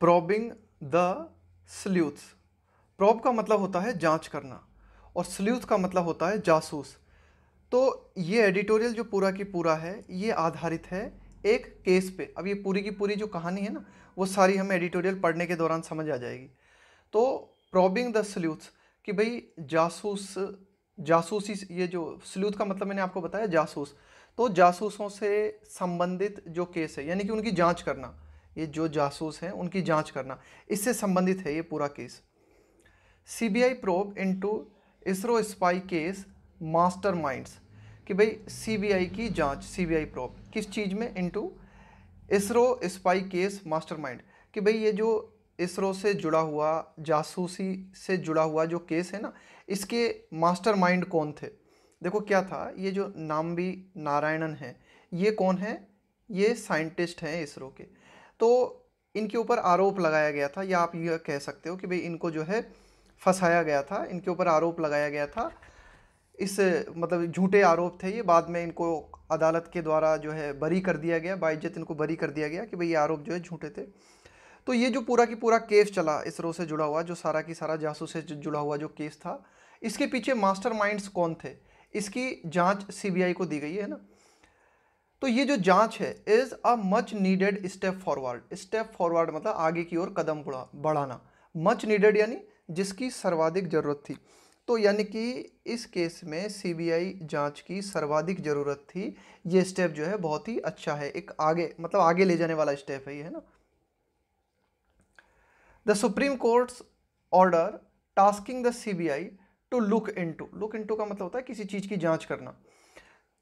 probing the स्ल्यूथ्स probe का मतलब होता है जांच करना और स्ल्यूथ का मतलब होता है जासूस तो ये एडिटोरियल जो पूरा की पूरा है ये आधारित है एक केस पे अब ये पूरी की पूरी जो कहानी है ना वो सारी हमें एडिटोरियल पढ़ने के दौरान समझ आ जाएगी तो प्रॉबिंग द स्ल्यूथ्स कि भाई जासूस जासूसी ये जो स्ल्यूथ का मतलब मैंने आपको बताया जासूस तो जासूसों से संबंधित जो केस है यानी कि उनकी जांच करना ये जो जासूस हैं उनकी जांच करना इससे संबंधित है ये पूरा case CBI probe into ISRO spy case masterminds कि भाई सीबीआई की जांच सीबीआई प्रोब किस चीज़ में into ISRO spy case mastermind कि भाई ये जो इसरो से जुड़ा हुआ जासूसी से जुड़ा हुआ जो केस है ना इसके माइंड कौन थे देखो क्या था ये जो नाम भी नारायणन है ये कौन है ये साइंटिस्ट हैं इसरो के तो इनके ऊपर आरोप लगाया गया था या आप यह कह सकते हो कि भाई इनको जो है फंसाया गया था इनके ऊपर आरोप लगाया गया था इस मतलब झूठे आरोप थे ये बाद में इनको अदालत के द्वारा जो है बरी कर दिया गया बाइज्जत इनको बरी कर दिया गया कि भाई ये आरोप जो है झूठे थे तो ये जो पूरा की पूरा केस चला इसरो से जुड़ा हुआ जो सारा की सारा जासूस से जुड़ा हुआ जो केस था इसके पीछे मास्टर कौन थे इसकी जाँच सी को दी गई है ना तो ये जो जांच है is a much needed step forward step forward मतलब आगे की ओर कदम बढ़ाना मच नीडेड यानी जिसकी सर्वाधिक ज़रूरत थी तो यानी कि इस केस में सीबीआई जांच की सर्वाधिक ज़रूरत थी ये स्टेप जो है बहुत ही अच्छा है एक आगे मतलब आगे ले जाने वाला स्टेप है ये है ना the Supreme Court's order tasking the CBI to look into look into का मतलब होता है किसी चीज़ की जांच करना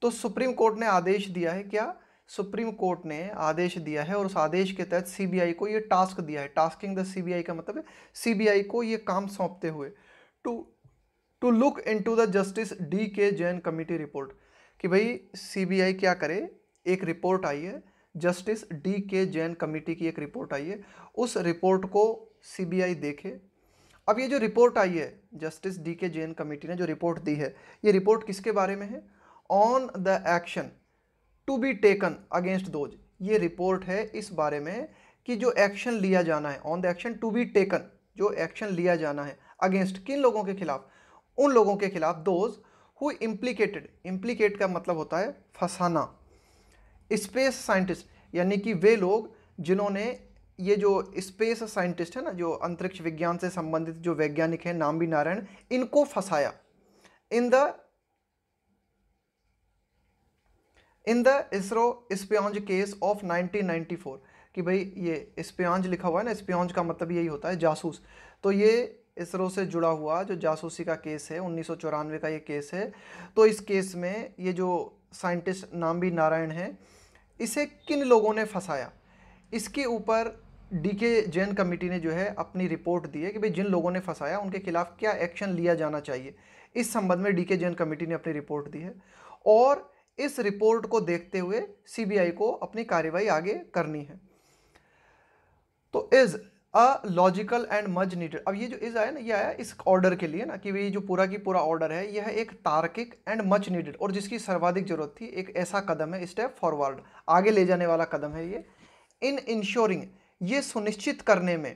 तो सुप्रीम कोर्ट ने आदेश दिया है क्या सुप्रीम कोर्ट ने आदेश दिया है और उस आदेश के तहत सीबीआई को ये टास्क दिया है टास्किंग द सीबीआई का मतलब सीबीआई को ये काम सौंपते हुए to to look into the justice D K Jain committee report कि भाई सीबीआई क्या करे एक रिपोर्ट आई है justice D K Jain committee की एक रिपोर्ट आई है उस रिपोर्ट को सीबीआई देखे अब ये जो रिपोर्ट आई है justice D K Jain committee ने जो रिपोर्ट दी है ये रिपोर्ट किसके बारे में है on the action to be taken against those ये रिपोर्ट है इस बारे में कि जो एक्शन लिया जाना है on the action to be taken जो एक्शन लिया जाना है अगेंस्ट किन लोगों के खिलाफ उन लोगों के खिलाफ दोज हु इम्प्लीकेटेड इम्प्लीकेट का मतलब होता है फंसाना स्पेस साइंटिस्ट यानी कि वे लोग जिन्होंने ये जो स्पेस साइंटिस्ट है ना जो अंतरिक्ष विज्ञान से संबंधित जो वैज्ञानिक हैं नाम भी नारायण इनको फंसाया in the in the ISRO espionage case of 1994 कि भाई ये स्पियॉन्ज लिखा हुआ है ना स्पियॉन्ज का मतलब यही होता है जासूस तो ये इसरो से जुड़ा हुआ जो जासूसी का केस है उन्नीस का ये केस है तो इस केस में ये जो साइंटिस्ट नाम भी नारायण है इसे किन लोगों ने फंसाया इसके ऊपर डी के जैन कमेटी ने जो है अपनी रिपोर्ट दी है कि भाई जिन लोगों ने फंसाया उनके खिलाफ क्या एक्शन लिया जाना चाहिए इस संबंध में डी के जैन कमेटी ने अपनी रिपोर्ट दी है और इस रिपोर्ट को देखते हुए सीबीआई को अपनी कार्रवाई आगे करनी है तो is a logical and much needed अब ये जो इज आया ना ये आया इस ऑर्डर के लिए ना कि ये जो पूरा की पूरा ऑर्डर है यह है एक तार्किक एंड मच नीडेड और जिसकी सर्वाधिक जरूरत थी एक ऐसा कदम है स्टेप फॉरवर्ड आगे ले जाने वाला कदम है ये इन इंश्योरिंग ये सुनिश्चित करने में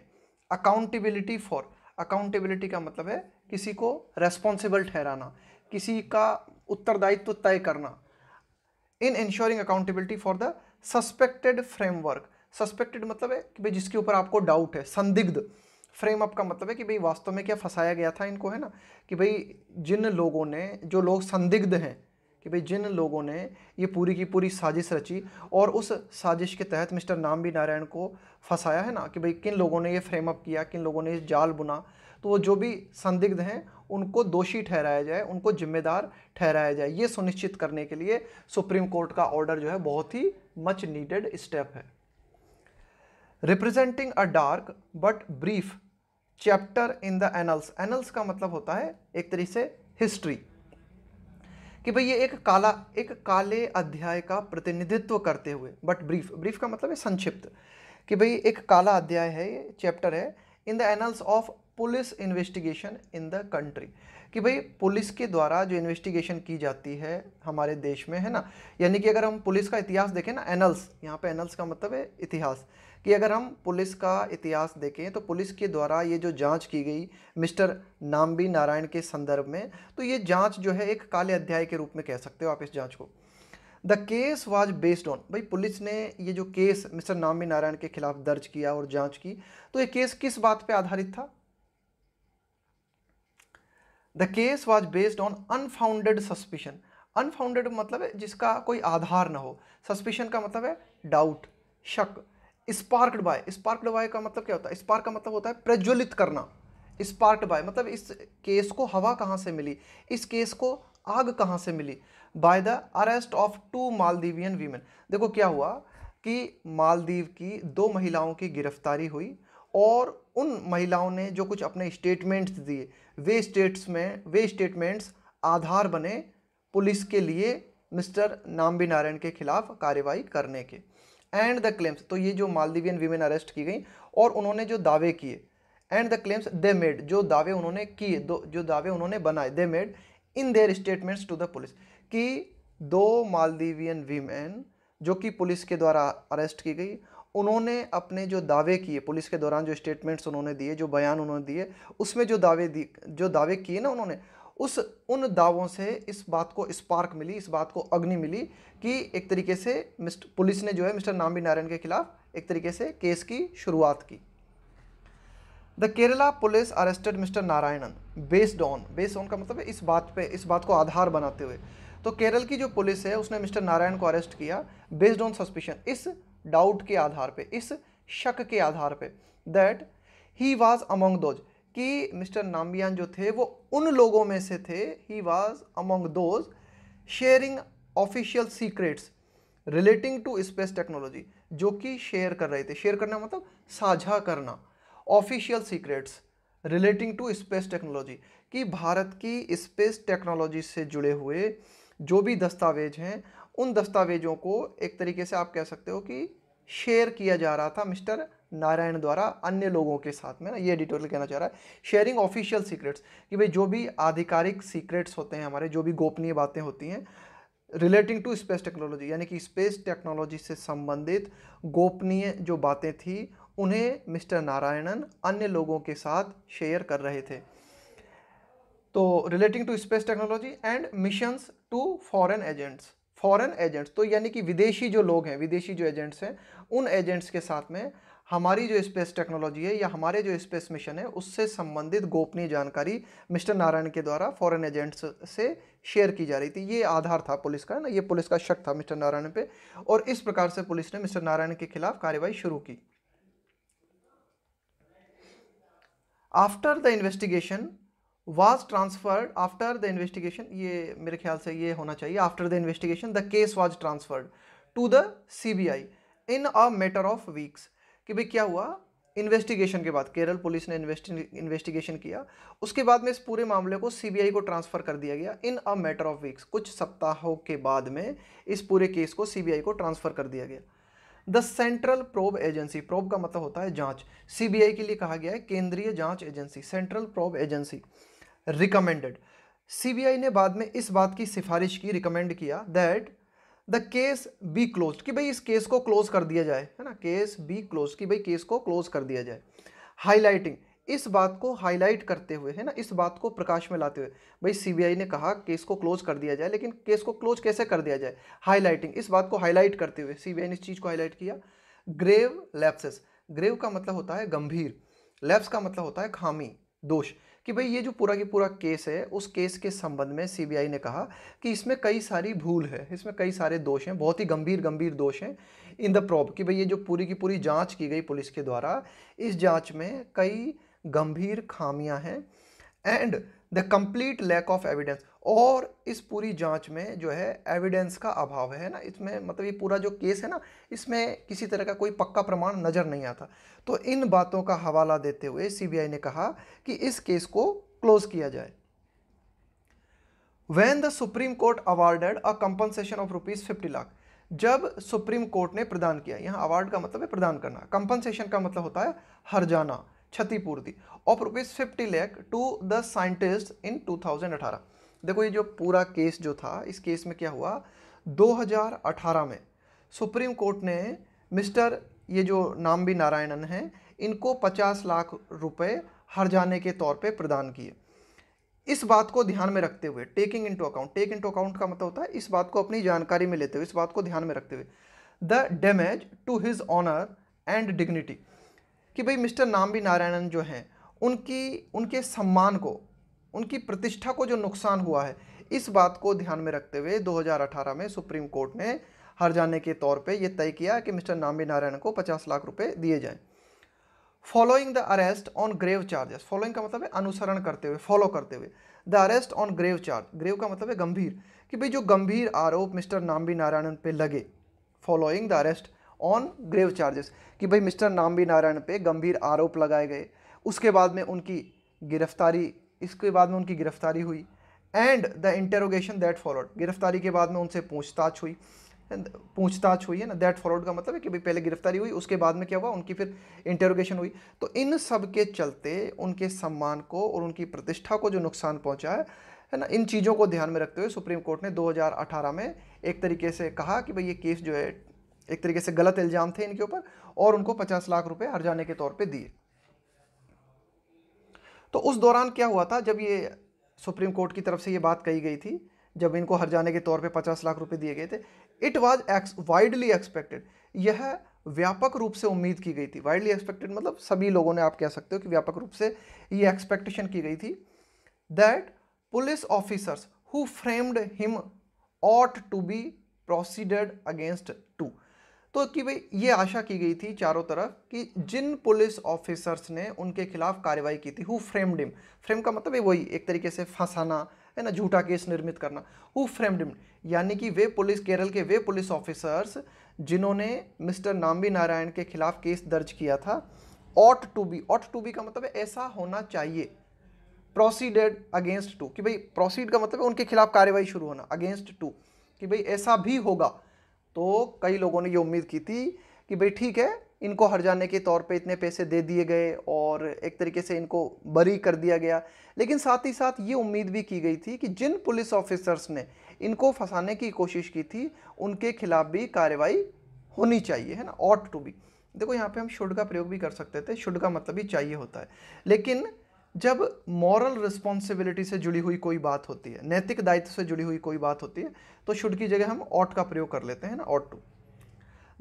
अकाउंटेबिलिटी फॉर अकाउंटेबिलिटी का मतलब है किसी को रेस्पॉन्सिबल ठहराना किसी का उत्तरदायित्व तय करना in ensuring accountability for the suspected framework suspected मतलब है कि भाई जिसके ऊपर आपको डाउट है संदिग्ध फ्रेम अप का मतलब है कि भाई वास्तव में क्या फंसाया गया था इनको है ना कि भाई जिन लोगों ने जो लोग संदिग्ध हैं कि भाई जिन लोगों ने ये पूरी की पूरी साजिश रची और उस साजिश के तहत मिस्टर नाम भी नारायण को फंसाया है ना कि भाई किन लोगों ने ये फ्रेम अप किया किन लोगों ने ये जाल बुना तो वो जो भी संदिग्ध हैं उनको दोषी ठहराया जाए उनको जिम्मेदार ठहराया जाए ये सुनिश्चित करने के लिए सुप्रीम कोर्ट का ऑर्डर जो है बहुत ही मच नीडेड स्टेप है representing a dark but brief chapter in the annals annals का मतलब होता है एक तरीके से हिस्ट्री कि भाई ये एक काला एक काले अध्याय का प्रतिनिधित्व करते हुए बट ब्रीफ ब्रीफ का मतलब है संक्षिप्त कि भाई एक काला अध्याय है ये चैप्टर है in the annals of police investigation in the country कि भाई पुलिस के द्वारा जो इन्वेस्टिगेशन की जाती है हमारे देश में है ना यानी कि अगर हम पुलिस का इतिहास देखें ना एनल्स यहाँ पे एनल्स का मतलब है इतिहास कि अगर हम पुलिस का इतिहास देखें तो पुलिस के द्वारा ये जो जांच की गई मिस्टर नामबी नारायण के संदर्भ में तो ये जांच जो है एक काले अध्याय के रूप में कह सकते हो आप इस जाँच को the case was based on भाई पुलिस ने ये जो केस मिस्टर नामी नारायण के खिलाफ दर्ज किया और जांच की तो ये केस किस बात पे आधारित था the case was based on unfounded suspicion unfounded मतलब है जिसका कोई आधार ना हो सस्पिशन का मतलब है डाउट शक स्पार्कड बाय स्पार्कड बाय का मतलब क्या होता है स्पार्क का मतलब होता है प्रज्वलित करना स्पार्कड बाय मतलब इस केस को हवा कहाँ से मिली इस केस को आग कहाँ से मिली by the arrest of two Maldivian women देखो क्या हुआ कि मालदीव की दो महिलाओं की गिरफ्तारी हुई और उन महिलाओं ने जो कुछ अपने स्टेटमेंट्स दिए वे स्टेट्स में वे स्टेटमेंट्स आधार बने पुलिस के लिए मिस्टर नाम्बी नारायण के खिलाफ कार्रवाई करने के एंड द क्लेम्स तो ये जो मालदीवियन वीमेन अरेस्ट की गई और उन्होंने जो दावे किए and the claims they made जो दावे उन्होंने किए दो जो दावे उन्होंने बनाए they made in their statements to the police कि दो मालदीवियन वीमेन जो कि पुलिस के द्वारा अरेस्ट की गई उन्होंने अपने जो दावे किए पुलिस के दौरान जो स्टेटमेंट्स उन्होंने दिए जो बयान उन्होंने दिए उसमें जो दावे दिए जो दावे किए ना उन्होंने उस उन दावों से इस बात को स्पार्क मिली इस बात को अग्नि मिली कि एक तरीके से मिस्टर पुलिस ने जो है मिस्टर नामी नारायण के खिलाफ एक तरीके से केस की शुरुआत की the Kerala police arrested mister Narayanan based on based on का मतलब इस बात पे इस बात को आधार बनाते हुए तो केरल की जो पुलिस है उसने मिस्टर नारायण को अरेस्ट किया बेस्ड ऑन सस्पिशन इस डाउट के आधार पे इस शक के आधार पे that he was among those कि मिस्टर नाम्बियान जो थे वो उन लोगों में से थे he was among those sharing official secrets relating to space technology जो कि शेयर कर रहे थे शेयर करना मतलब साझा करना official secrets relating to space technology कि भारत की स्पेस टेक्नोलॉजी से जुड़े हुए जो भी दस्तावेज हैं उन दस्तावेजों को एक तरीके से आप कह सकते हो कि शेयर किया जा रहा था मिस्टर नारायण द्वारा अन्य लोगों के साथ में ना ये एडिटोरियल कहना चाह रहा है शेयरिंग ऑफिशियल सीक्रेट्स कि भाई जो भी आधिकारिक सीक्रेट्स होते हैं हमारे जो भी गोपनीय बातें होती हैं रिलेटिंग टू स्पेस टेक्नोलॉजी यानी कि स्पेस टेक्नोलॉजी से संबंधित गोपनीय जो बातें थी उन्हें मिस्टर नारायणन अन्य लोगों के साथ शेयर कर रहे थे तो relating to space technology and missions to foreign agents foreign agents तो यानी कि विदेशी जो लोग हैं विदेशी जो एजेंट्स हैं उन एजेंट्स के साथ में हमारी जो स्पेस टेक्नोलॉजी है या हमारे जो स्पेस मिशन है उससे संबंधित गोपनीय जानकारी मिस्टर नारायण के द्वारा फॉरेन एजेंट्स से शेयर की जा रही थी ये आधार था पुलिस का ना ये पुलिस का शक था मिस्टर नारायण पे और इस प्रकार से पुलिस ने मिस्टर नारायण के खिलाफ कार्रवाई शुरू की after the investigation was transferred after the investigation ये मेरे ख्याल से ये होना चाहिए after the investigation the case was transferred to the CBI in a matter of weeks कि भाई क्या हुआ इन्वेस्टिगेशन के बाद केरल पुलिस ने इन्वेस्टिगेशन किया उसके बाद में इस पूरे मामले को सीबीआई को ट्रांसफ़र कर दिया गया in a matter of weeks कुछ सप्ताहों के बाद में इस पूरे केस को सीबीआई को ट्रांसफ़र कर दिया गया the central probe agency probe का मतलब होता है जांच सीबीआई के लिए कहा गया है केंद्रीय जांच एजेंसी central probe agency recommended CBI ने बाद में इस बात की सिफारिश की रिकमेंड किया that the case be close कि भाई इस केस को क्लोज कर दिया जाए है ना केस बी क्लोज कि भाई केस को क्लोज कर दिया जाए हाईलाइटिंग इस बात को हाईलाइट करते हुए है ना इस बात को प्रकाश में लाते हुए भाई सीबीआई ने कहा केस को क्लोज कर दिया जाए लेकिन केस को क्लोज कैसे कर दिया जाए हाईलाइटिंग इस बात को हाईलाइट करते हुए सीबीआई ने इस चीज़ को हाईलाइट किया ग्रेव लैप्सेस ग्रेव का मतलब होता है गंभीर लैप्स का मतलब होता है खामी दोष कि भाई ये जो पूरा की पूरा केस है उस केस के संबंध में सीबीआई ने कहा कि इसमें कई सारी भूल है इसमें कई सारे दोष हैं बहुत ही गंभीर गंभीर दोष हैं इन द प्रॉब कि भाई ये जो पूरी की पूरी जाँच की गई पुलिस के द्वारा इस जाँच में कई गंभीर खामियाँ हैं and the complete lack of evidence और इस पूरी जांच में जो है एविडेंस का अभाव है ना इसमें मतलब ये पूरा जो केस है ना इसमें किसी तरह का कोई पक्का प्रमाण नज़र नहीं आता तो इन बातों का हवाला देते हुए सीबीआई ने कहा कि इस केस को क्लोज किया जाए when the supreme court awarded a compensation of rupees fifty lakh जब सुप्रीम कोर्ट ने प्रदान किया यहाँ अवार्ड का मतलब है प्रदान करना कंपनसेशन का मतलब होता है हरजाना क्षतिपूर्ति of rupees fifty lakh to the scientist in अठारह देखो ये जो पूरा केस जो था इस केस में क्या हुआ 2018 में सुप्रीम कोर्ट ने मिस्टर ये जो नाम भी नारायणन हैं इनको 50 लाख रुपए हर जाने के तौर पे प्रदान किए इस बात को ध्यान में रखते हुए taking into account take into account का मतलब होता है इस बात को अपनी जानकारी में लेते हुए इस बात को ध्यान में रखते हुए the damage to his honour and dignity कि भाई मिस्टर नाम भी नारायणन जो हैं उनकी उनके सम्मान को उनकी प्रतिष्ठा को जो नुकसान हुआ है इस बात को ध्यान में रखते हुए 2018 में सुप्रीम कोर्ट ने हर जाने के तौर पे यह तय किया कि मिस्टर नामी नारायण को 50 लाख रुपए दिए जाएं following the arrest on grave charges following का मतलब है अनुसरण करते हुए फॉलो करते हुए the arrest on grave charge grave का मतलब है गंभीर कि भाई जो गंभीर आरोप मिस्टर नामबी नारायण पे लगे following the arrest on grave charges कि भाई मिस्टर नामबी नारायण पे गंभीर आरोप लगाए गए उसके बाद में उनकी गिरफ्तारी इसके बाद में उनकी गिरफ्तारी हुई and the interrogation that followed गिरफ्तारी के बाद में उनसे पूछताछ हुई पूछताछ हुई है ना दैट फॉलोड का मतलब है कि भाई पहले गिरफ्तारी हुई उसके बाद में क्या हुआ उनकी फिर इंटेरोगेशन हुई तो इन सब के चलते उनके सम्मान को और उनकी प्रतिष्ठा को जो नुकसान पहुंचा है है ना इन चीज़ों को ध्यान में रखते हुए सुप्रीम कोर्ट ने 2018 में एक तरीके से कहा कि भाई ये केस जो है एक तरीके से गलत इल्ज़ाम थे इनके ऊपर और उनको 50 लाख रुपए हर जाने के तौर पे दिए तो उस दौरान क्या हुआ था जब ये सुप्रीम कोर्ट की तरफ से ये बात कही गई थी जब इनको हर जाने के तौर पे पचास लाख रुपए दिए गए थे it was ex widely expected यह व्यापक रूप से उम्मीद की गई थी वाइडली एक्सपेक्टेड मतलब सभी लोगों ने आप कह सकते हो कि व्यापक रूप से ये एक्सपेक्टेशन की गई थी that police officers who framed him ought to be proceeded against to तो कि भाई ये आशा की गई थी चारों तरफ कि जिन पुलिस ऑफिसर्स ने उनके खिलाफ कार्रवाई की थी हु फ्रेम्ड हिम फ्रेम का मतलब है वही एक तरीके से फंसाना है ना झूठा केस निर्मित करना हु फ्रेम्ड हिम यानी कि वे पुलिस केरल के वे पुलिस ऑफिसर्स जिन्होंने मिस्टर नाम्बी नारायण के खिलाफ केस दर्ज किया था ought to be ought to be का मतलब ऐसा होना चाहिए प्रोसीडेड अगेंस्ट टू कि भाई प्रोसीड का मतलब है उनके खिलाफ कार्रवाई शुरू होना अगेंस्ट टू कि भाई ऐसा भी होगा तो कई लोगों ने ये उम्मीद की थी कि भाई ठीक है इनको हर जाने के तौर पे इतने पैसे दे दिए गए और एक तरीके से इनको बरी कर दिया गया लेकिन साथ ही साथ ये उम्मीद भी की गई थी कि जिन पुलिस ऑफिसर्स ने इनको फंसाने की कोशिश की थी उनके खिलाफ भी कार्रवाई होनी चाहिए है ना ऑट टू बी देखो यहाँ पे हम शुड का प्रयोग भी कर सकते थे शुड का मतलब ही चाहिए होता है लेकिन जब मॉरल रिस्पॉन्सिबिलिटी से जुड़ी हुई कोई बात होती है नैतिक दायित्व से जुड़ी हुई कोई बात होती है तो शुड की जगह हम ऑट का प्रयोग कर लेते हैं ना ought to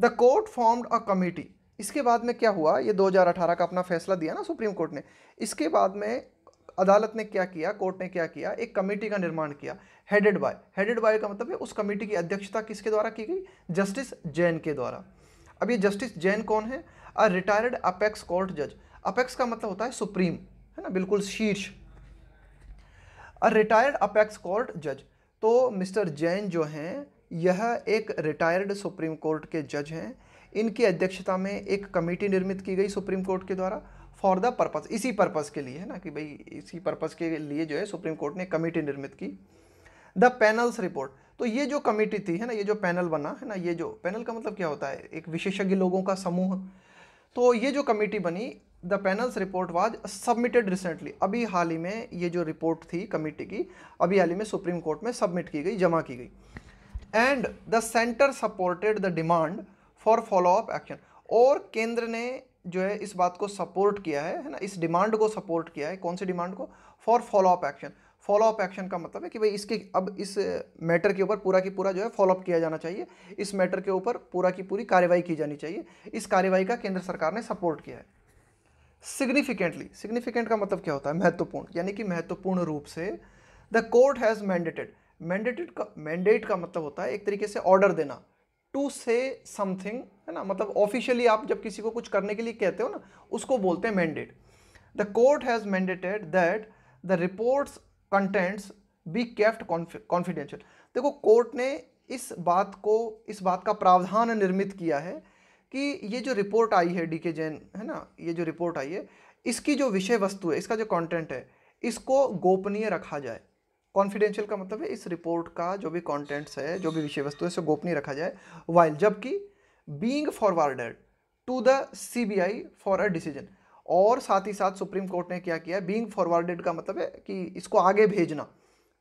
the court formed a committee इसके बाद में क्या हुआ ये 2018 का अपना फैसला दिया ना सुप्रीम कोर्ट ने इसके बाद में अदालत ने क्या किया कोर्ट ने क्या किया एक कमेटी का निर्माण किया हेडेड बाय हेडेड बाय का मतलब है उस कमेटी की अध्यक्षता किसके द्वारा की गई जस्टिस जैन के द्वारा अब ये जस्टिस जैन कौन है अ रिटायर्ड अपेक्स कोर्ट जज अपेक्स का मतलब होता है सुप्रीम है ना बिल्कुल शीर्ष अ रिटायर्ड अपेक्स कोर्ट जज तो मिस्टर जैन जो हैं यह एक रिटायर्ड सुप्रीम कोर्ट के जज हैं इनकी अध्यक्षता में एक कमेटी निर्मित की गई सुप्रीम कोर्ट के द्वारा फॉर द पर्पस इसी पर्पस के लिए है ना कि भाई इसी पर्पस के लिए जो है सुप्रीम कोर्ट ने कमेटी निर्मित की द पैनल्स रिपोर्ट तो ये जो कमेटी थी है ना ये जो पैनल बना है ना ये जो पैनल का मतलब क्या होता है एक विशेषज्ञ लोगों का समूह तो ये जो कमेटी बनी the panel's report was submitted recently अभी हाल ही में ये जो रिपोर्ट थी कमेटी की अभी हाल ही में सुप्रीम कोर्ट में सबमिट की गई जमा की गई and the centre supported the demand for follow up action और केंद्र ने जो है इस बात को सपोर्ट किया है है ना इस डिमांड को सपोर्ट किया है कौन सी डिमांड को for follow up action follow up action का मतलब है कि भाई इसके अब इस मैटर के ऊपर पूरा की पूरा जो है फॉलो अप किया जाना चाहिए इस मैटर के ऊपर पूरा की पूरी कार्रवाई की जानी चाहिए इस कार्रवाई का केंद्र सरकार ने सपोर्ट किया है सिग्निफिकेंटली सिग्निफिकेंट का मतलब क्या होता है महत्वपूर्ण यानी कि महत्वपूर्ण रूप से the court has mandated mandated का मैंडेट का मतलब होता है एक तरीके से ऑर्डर देना टू से समथिंग है ना मतलब ऑफिशियली आप जब किसी को कुछ करने के लिए कहते हो ना उसको बोलते हैं mandate the court has mandated that the report's contents be kept confidential देखो कोर्ट ने इस बात को इस बात का प्रावधान निर्मित किया है कि ये जो रिपोर्ट आई है डी के जैन है ना ये जो रिपोर्ट आई है इसकी जो विषय वस्तु है इसका जो कंटेंट है इसको गोपनीय रखा जाए कॉन्फिडेंशियल का मतलब है इस रिपोर्ट का जो भी कंटेंट्स है जो भी विषय वस्तु है इसको गोपनीय रखा जाए वाइल जबकि being forwarded to the CBI for a decision और साथ ही साथ सुप्रीम कोर्ट ने क्या किया बींग फॉरवर्डेड का मतलब है कि इसको आगे भेजना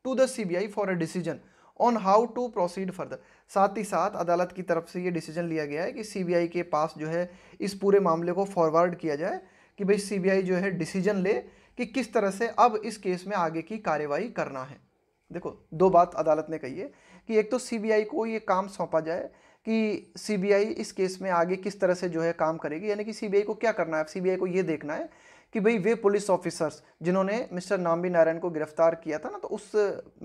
to the I for a decision on how to proceed further साथ ही साथ अदालत की तरफ से ये डिसीजन लिया गया है कि सीबीआई के पास जो है इस पूरे मामले को फॉरवर्ड किया जाए कि भाई सीबीआई जो है डिसीजन ले कि किस तरह से अब इस केस में आगे की कार्यवाही करना है देखो दो बात अदालत ने कही है कि एक तो सीबीआई को ये काम सौंपा जाए कि सीबीआई इस केस में आगे किस तरह से जो है काम करेगी यानी कि सीबीआई को क्या करना है सीबीआई को ये देखना है कि भाई वे पुलिस ऑफिसर्स जिन्होंने मिस्टर नामबी नारायण को गिरफ्तार किया था ना तो उस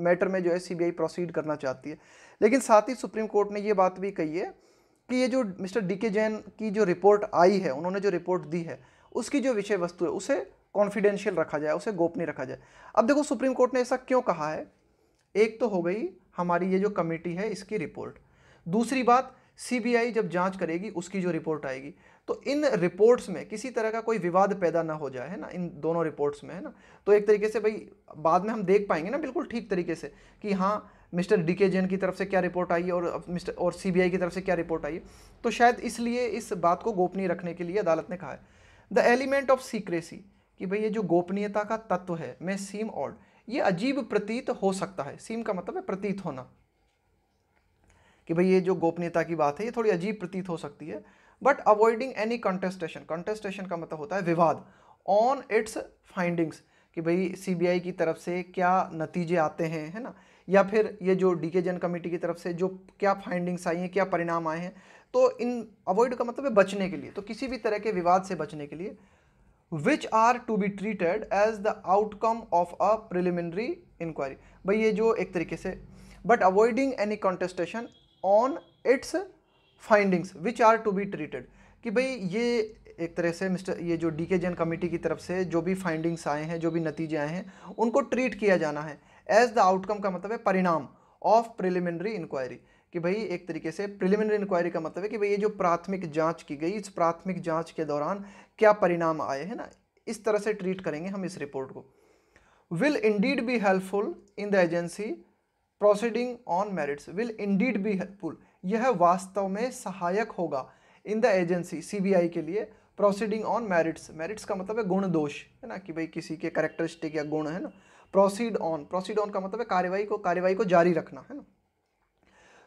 मैटर में जो है सीबीआई प्रोसीड करना चाहती है लेकिन साथ ही सुप्रीम कोर्ट ने ये बात भी कही है कि ये जो मिस्टर डी के जैन की जो रिपोर्ट आई है उन्होंने जो रिपोर्ट दी है उसकी जो विषय वस्तु है उसे कॉन्फिडेंशियल रखा जाए उसे गोपनीय रखा जाए अब देखो सुप्रीम कोर्ट ने ऐसा क्यों कहा है एक तो हो गई हमारी ये जो कमेटी है इसकी रिपोर्ट दूसरी बात सीबीआई जब जांच करेगी उसकी जो रिपोर्ट आएगी तो इन रिपोर्ट्स में किसी तरह का कोई विवाद पैदा ना हो जाए है ना इन दोनों रिपोर्ट्स में है ना तो एक तरीके से भाई बाद में हम देख पाएंगे ना बिल्कुल ठीक तरीके से कि हाँ मिस्टर डी के जैन की तरफ से क्या रिपोर्ट आई है और मिस्टर और सीबीआई की तरफ से क्या रिपोर्ट आई है तो शायद इसलिए इस बात को गोपनीय रखने के लिए अदालत ने कहा है द एलिमेंट ऑफ सीक्रेसी कि भाई ये जो गोपनीयता का तत्व है मैं सीम ऑड ये अजीब प्रतीत हो सकता है सीम का मतलब है प्रतीत होना कि भाई ये जो गोपनीयता की बात है ये थोड़ी अजीब प्रतीत हो सकती है but avoiding any contestation contestation का मतलब होता है विवाद ऑन इट्स फाइंडिंग्स कि भाई सीबीआई की तरफ से क्या नतीजे आते हैं है ना या फिर ये जो डी के जन कमेटी की तरफ से जो क्या फाइंडिंग्स आई हैं क्या परिणाम आए हैं तो इन अवॉइड का मतलब है बचने के लिए तो किसी भी तरह के विवाद से बचने के लिए which are to be treated as the outcome of a preliminary inquiry भाई ये जो एक तरीके से but avoiding any contestation on its findings which are to be treated कि भाई ये एक तरह से मिस्टर ये जो डी के जैन कमेटी की तरफ से जो भी फाइंडिंग्स आए हैं जो भी नतीजे आए हैं उनको ट्रीट किया जाना है एज द आउटकम का मतलब है परिणाम ऑफ प्रिलिमिनरी इंक्वायरी कि भाई एक तरीके से प्रिलिमिनरी इंक्वायरी का मतलब है कि भाई ये जो प्राथमिक जांच की गई इस प्राथमिक जांच के दौरान क्या परिणाम आए हैं ना इस तरह से ट्रीट करेंगे हम इस रिपोर्ट को will indeed be helpful in the agency proceeding on merits will indeed be helpful यह वास्तव में सहायक होगा इन द एजेंसी सीबीआई के लिए प्रोसीडिंग ऑन मेरिट्स मेरिट्स का मतलब है गुण दोष है ना कि भाई किसी के करेक्टरिस्टिक या गुण है ना प्रोसीड ऑन प्रोसीड ऑन का मतलब है कार्यवाही को कार्यवाही को जारी रखना है ना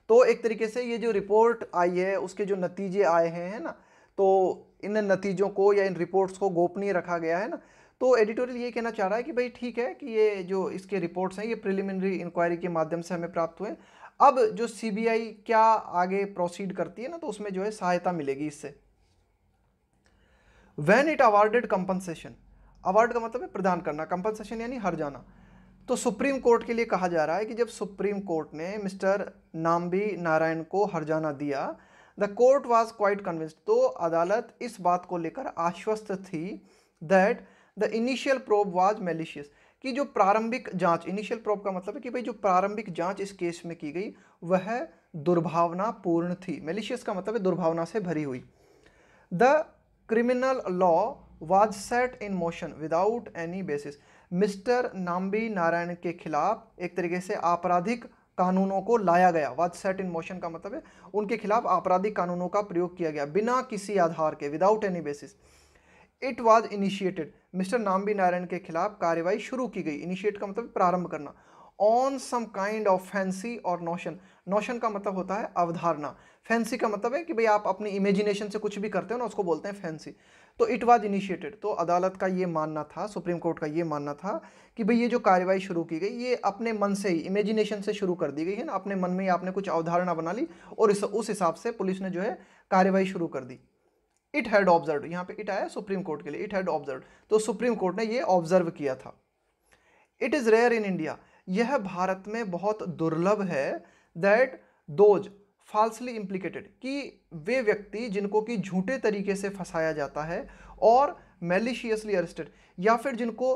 तो एक तरीके से ये जो रिपोर्ट आई है उसके जो नतीजे आए हैं है ना तो इन नतीजों को या इन रिपोर्ट्स को गोपनीय रखा गया है ना तो एडिटोरियल ये कहना चाह रहा है कि भाई ठीक है कि ये जो इसके रिपोर्ट्स हैं ये प्रिलिमिनरी इंक्वायरी के माध्यम से हमें प्राप्त हुए अब जो सीबीआई क्या आगे प्रोसीड करती है ना तो उसमें जो है सहायता मिलेगी इससे when it awarded compensation award का मतलब है प्रदान करना कंपनसेशन यानी हर जाना तो सुप्रीम कोर्ट के लिए कहा जा रहा है कि जब सुप्रीम कोर्ट ने मिस्टर नाम्बी नारायण को हरजाना दिया the court was quite convinced तो अदालत इस बात को लेकर आश्वस्त थी that the initial probe was malicious कि जो प्रारंभिक जांच इनिशियल प्रोप का मतलब है कि भाई जो प्रारंभिक जांच इस केस में की गई वह दुर्भावनापूर्ण थी मेलिशियस का मतलब है दुर्भावना से भरी हुई the criminal law was set in motion without any basis mister Nambi Narayan के खिलाफ एक तरीके से आपराधिक कानूनों को लाया गया वाज सेट इन मोशन का मतलब है उनके खिलाफ आपराधिक कानूनों का प्रयोग किया गया बिना किसी आधार के without any basis it was initiated mister Nambi Narayan के खिलाफ कार्रवाई शुरू की गई इनिशिएट का मतलब प्रारंभ करना on some kind of fancy और नोशन नोशन का मतलब होता है अवधारणा फैंसी का मतलब है कि भाई आप अपनी इमेजिनेशन से कुछ भी करते हो ना उसको बोलते हैं फैंसी तो इट वॉज इनिशिएटेड तो अदालत का ये मानना था सुप्रीम कोर्ट का ये मानना था कि भाई ये जो कार्यवाही शुरू की गई ये अपने मन से ही इमेजिनेशन से शुरू कर दी गई है ना अपने मन में ही आपने कुछ अवधारणा बना ली और इस उस हिसाब से पुलिस ने जो है कार्रवाई शुरू कर दी इट हैड ऑब्जर्व यहाँ पे इट आया सुप्रीम कोर्ट के लिए इट हैड ऑब्जर्व तो सुप्रीम कोर्ट ने ये ऑब्जर्व किया था it is rare in India यह भारत में बहुत दुर्लभ है दैट दोज फाल्सली इम्प्लीकेटेड कि वे व्यक्ति जिनको कि झूठे तरीके से फंसाया जाता है और मेलिशियसली अरेस्टेड या फिर जिनको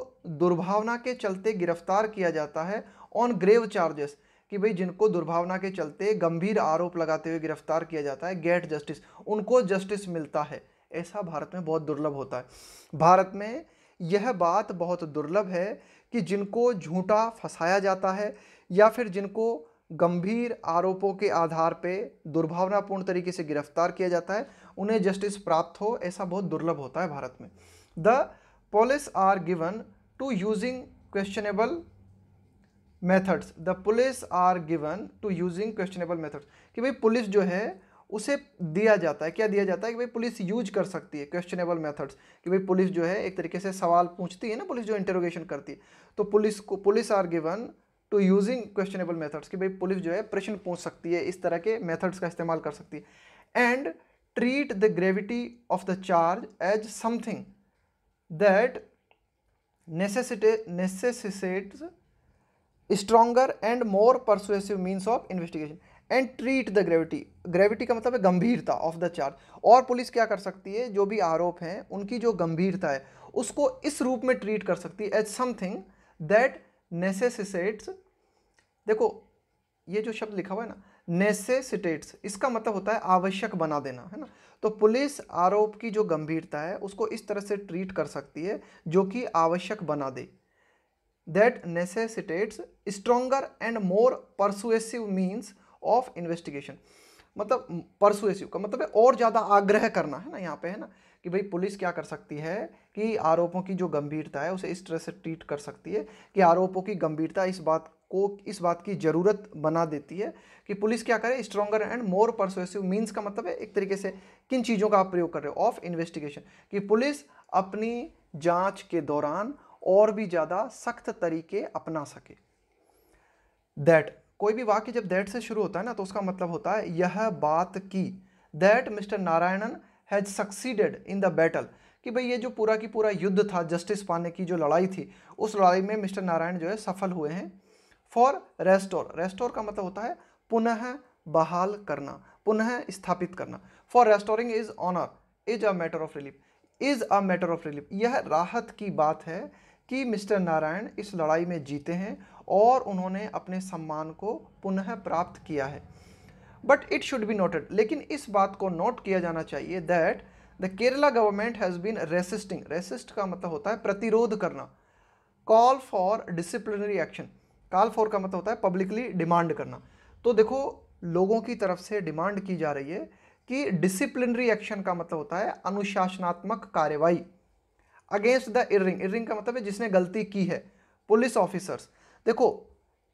दुर्भावना के चलते गिरफ्तार किया जाता है ऑन ग्रेव चार्जेस कि भाई जिनको दुर्भावना के चलते गंभीर आरोप लगाते हुए गिरफ्तार किया जाता है गेट जस्टिस उनको जस्टिस मिलता है ऐसा भारत में बहुत दुर्लभ होता है भारत में यह बात बहुत दुर्लभ है कि जिनको झूठा फंसाया जाता है या फिर जिनको गंभीर आरोपों के आधार पे दुर्भावनापूर्ण तरीके से गिरफ्तार किया जाता है उन्हें जस्टिस प्राप्त हो ऐसा बहुत दुर्लभ होता है भारत में the police are given to using questionable methods the police are given to using questionable methods कि भाई पुलिस जो है उसे दिया जाता है क्या दिया जाता है कि भाई पुलिस यूज कर सकती है क्वेश्चनेबल मेथड्स कि भाई पुलिस जो है एक तरीके से सवाल पूछती है ना पुलिस जो इंटरोगेशन करती है तो पुलिस को police are given to using questionable methods कि भाई पुलिस जो है प्रश्न पूछ सकती है इस तरह के मेथड्स का इस्तेमाल कर सकती है and treat the gravity of the charge as something that necessitate necessitates stronger and more persuasive means of investigation and treat the gravity gravity का मतलब है गंभीरता ऑफ द चार्ज और पुलिस क्या कर सकती है जो भी आरोप हैं उनकी जो गंभीरता है उसको इस रूप में ट्रीट कर सकती है एज समथिंग दैट नेसेसिटेट्स देखो ये जो शब्द लिखा हुआ है ना नेसेसिटेट्स इसका मतलब होता है आवश्यक बना देना है ना तो पुलिस आरोप की जो गंभीरता है उसको इस तरह से ट्रीट कर सकती है जो कि आवश्यक बना दे that necessitates stronger and more persuasive means of investigation मतलब परसुएसिव का मतलब है और ज़्यादा आग्रह करना है ना यहाँ पे है ना कि भाई पुलिस क्या कर सकती है कि आरोपों की जो गंभीरता है उसे इस तरह से ट्रीट कर सकती है कि आरोपों की गंभीरता इस बात को इस बात की ज़रूरत बना देती है कि पुलिस क्या करे stronger and more persuasive means का मतलब है एक तरीके से किन चीज़ों का आप प्रयोग कर रहे हो ऑफ इन्वेस्टिगेशन कि पुलिस अपनी जाँच के दौरान और भी ज़्यादा सख्त तरीके अपना सके दैट कोई भी वाक्य जब दैट से शुरू होता है ना तो उसका मतलब होता है यह बात की that mister Narayanan has succeeded in the battle कि भाई ये जो पूरा की पूरा युद्ध था जस्टिस पाने की जो लड़ाई थी उस लड़ाई में मिस्टर नारायण जो है सफल हुए हैं फॉर रेस्टोर रेस्टोर का मतलब होता है पुनः बहाल करना पुनः स्थापित करना for restoring his honour is a matter of relief is a matter of relief यह राहत की बात है कि मिस्टर नारायण इस लड़ाई में जीते हैं और उन्होंने अपने सम्मान को पुनः प्राप्त किया है but it should be noted लेकिन इस बात को नोट किया जाना चाहिए that the Kerala government has been resisting resist का मतलब होता है प्रतिरोध करना call for disciplinary action call for का मतलब होता है पब्लिकली डिमांड करना तो देखो लोगों की तरफ से डिमांड की जा रही है कि डिसिप्लिनरी एक्शन का मतलब होता है अनुशासनात्मक कार्यवाही अगेंस्ट द इरिंग इरिंग का मतलब है जिसने गलती की है पुलिस ऑफिसर्स देखो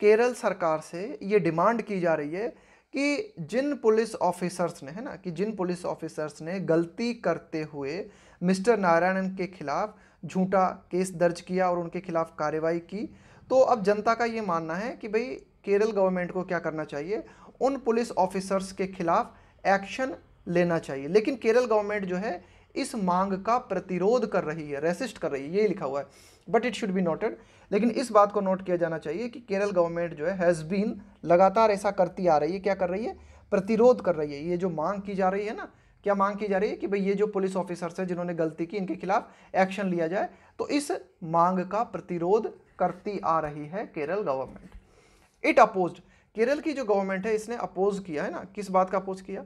केरल सरकार से ये डिमांड की जा रही है कि जिन पुलिस ऑफिसर्स ने है ना कि जिन पुलिस ऑफिसर्स ने गलती करते हुए मिस्टर नारायणन के खिलाफ झूठा केस दर्ज किया और उनके खिलाफ कार्रवाई की तो अब जनता का ये मानना है कि भाई केरल गवर्नमेंट को क्या करना चाहिए उन पुलिस ऑफिसर्स के खिलाफ एक्शन लेना चाहिए लेकिन केरल गवर्नमेंट जो है इस मांग का प्रतिरोध कर रही है रेसिस्ट कर रही है ये लिखा हुआ है but it should be noted लेकिन इस बात को नोट किया जाना चाहिए कि केरल गवर्नमेंट जो है हैज़ बीन लगातार ऐसा करती आ रही है क्या कर रही है प्रतिरोध कर रही है ये जो मांग की जा रही है ना क्या मांग की जा रही है कि भाई ये जो पुलिस ऑफिसर्स हैं जिन्होंने गलती की इनके खिलाफ एक्शन लिया जाए तो इस मांग का प्रतिरोध करती आ रही है Kerala government it oppose Kerala की जो गवर्नमेंट है इसने अपोज किया है ना किस बात का अपोज किया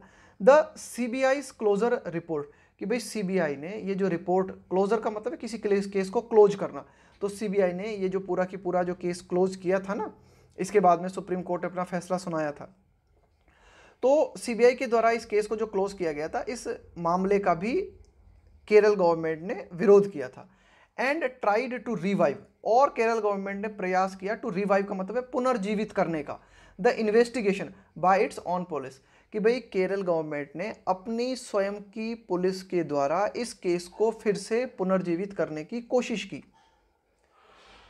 the C B I closure report कि भाई सीबीआई ने ये जो रिपोर्ट क्लोजर का मतलब है किसी केस केस को क्लोज करना तो सीबीआई ने ये जो पूरा की पूरा जो केस क्लोज किया था ना इसके बाद में सुप्रीम कोर्ट ने अपना फैसला सुनाया था तो सीबीआई के द्वारा इस केस को जो क्लोज किया गया था इस मामले का भी केरल गवर्नमेंट ने विरोध किया था एंड ट्राइड टू रिवाइव और केरल गवर्नमेंट ने प्रयास किया टू रिवाइव का मतलब है पुनर्जीवित करने का the investigation by its own police कि भाई केरल गवर्नमेंट ने अपनी स्वयं की पुलिस के द्वारा इस केस को फिर से पुनर्जीवित करने की कोशिश की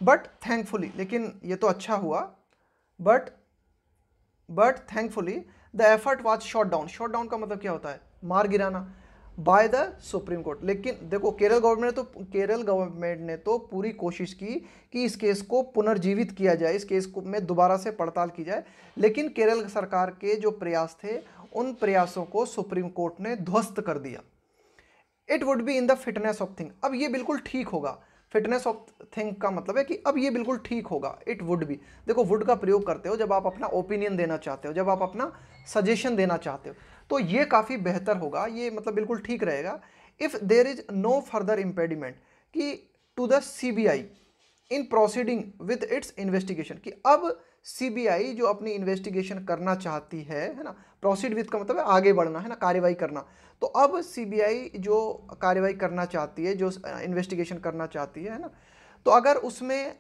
बट थैंकफुली लेकिन ये तो अच्छा हुआ but but thankfully the effort was shot down shot down का मतलब क्या होता है मार गिराना बाय द सुप्रीम कोर्ट लेकिन देखो केरल गवर्नमेंट ने तो केरल गवर्नमेंट ने तो पूरी कोशिश की कि इस केस को पुनर्जीवित किया जाए इस केस को में दोबारा से पड़ताल की जाए लेकिन केरल सरकार के जो प्रयास थे उन प्रयासों को सुप्रीम कोर्ट ने ध्वस्त कर दिया it would be in the fitness of thing अब ये बिल्कुल ठीक होगा फिटनेस ऑफ थिंग का मतलब है कि अब ये बिल्कुल ठीक होगा इट वुड भी देखो वुड का प्रयोग करते हो जब आप अपना ओपिनियन देना चाहते हो जब आप अपना सजेशन देना चाहते हो तो ये काफ़ी बेहतर होगा ये मतलब बिल्कुल ठीक रहेगा if there is no further impediment कि to the C B I in proceeding with its investigation कि अब आई जो अपनी इन्वेस्टिगेशन करना चाहती है है ना प्रोसीड विथ का मतलब है आगे बढ़ना है ना कार्यवाही करना तो अब आई जो कार्यवाही करना चाहती है जो इन्वेस्टिगेशन करना चाहती है ना तो अगर उसमें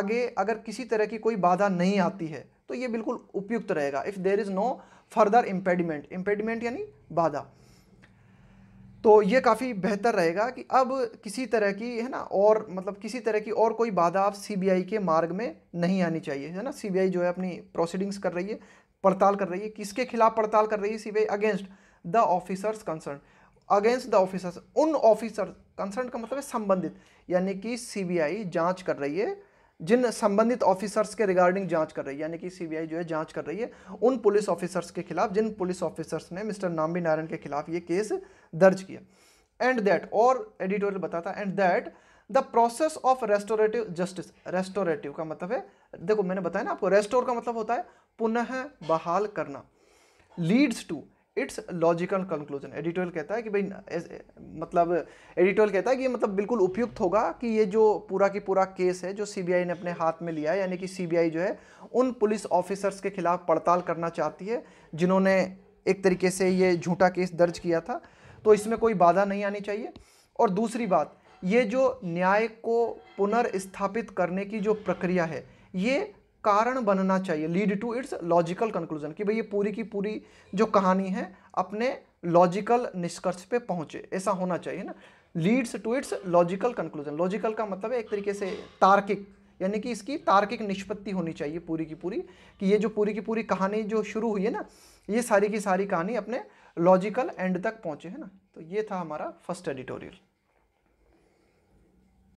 आगे अगर किसी तरह की कोई बाधा नहीं आती है तो ये बिल्कुल उपयुक्त रहेगा if there is no further impediment impediment यानी बाधा तो ये काफ़ी बेहतर रहेगा कि अब किसी तरह की है ना और मतलब किसी तरह की और कोई बाधा आप सीबीआई के मार्ग में नहीं आनी चाहिए है ना सीबीआई जो है अपनी प्रोसीडिंग्स कर रही है पड़ताल कर रही है किसके खिलाफ पड़ताल कर रही है CBI against the officers concern against the officers उन ऑफिसर कंसर्न का मतलब है संबंधित यानी कि सी जांच कर रही है जिन संबंधित ऑफिसर्स के रिगार्डिंग जांच कर रही है यानी कि सीबीआई जो है जांच कर रही है उन पुलिस ऑफिसर्स के खिलाफ जिन पुलिस ऑफिसर्स ने मिस्टर नाम्बी नारायण के खिलाफ ये केस दर्ज किया एंड दैट और एडिटोरियल बताता and that the process of restorative justice restorative का मतलब है देखो मैंने बताया ना आपको रेस्टोर का मतलब होता है पुनः बहाल करना leads to its logical conclusion editorial कहता है कि भाई मतलब एडिटोरियल कहता है कि ये मतलब बिल्कुल उपयुक्त होगा कि ये जो पूरा की पूरा केस है जो सीबीआई ने अपने हाथ में लिया है यानी कि सीबीआई जो है उन पुलिस ऑफिसर्स के खिलाफ पड़ताल करना चाहती है जिन्होंने एक तरीके से ये झूठा केस दर्ज किया था तो इसमें कोई बाधा नहीं आनी चाहिए और दूसरी बात ये जो न्याय को पुनर्स्थापित करने की जो प्रक्रिया है ये कारण बनना चाहिए lead to its logical conclusion कि भाई ये पूरी की पूरी जो कहानी है अपने लॉजिकल निष्कर्ष पे पहुँचे ऐसा होना चाहिए ना leads to its logical conclusion logical का मतलब है एक तरीके से तार्किक यानी कि इसकी तार्किक निष्पत्ति होनी चाहिए पूरी की पूरी कि ये जो पूरी की पूरी कहानी जो शुरू हुई है ना ये सारी की सारी कहानी अपने लॉजिकल एंड तक पहुँचे है ना तो ये था हमारा फर्स्ट एडिटोरियल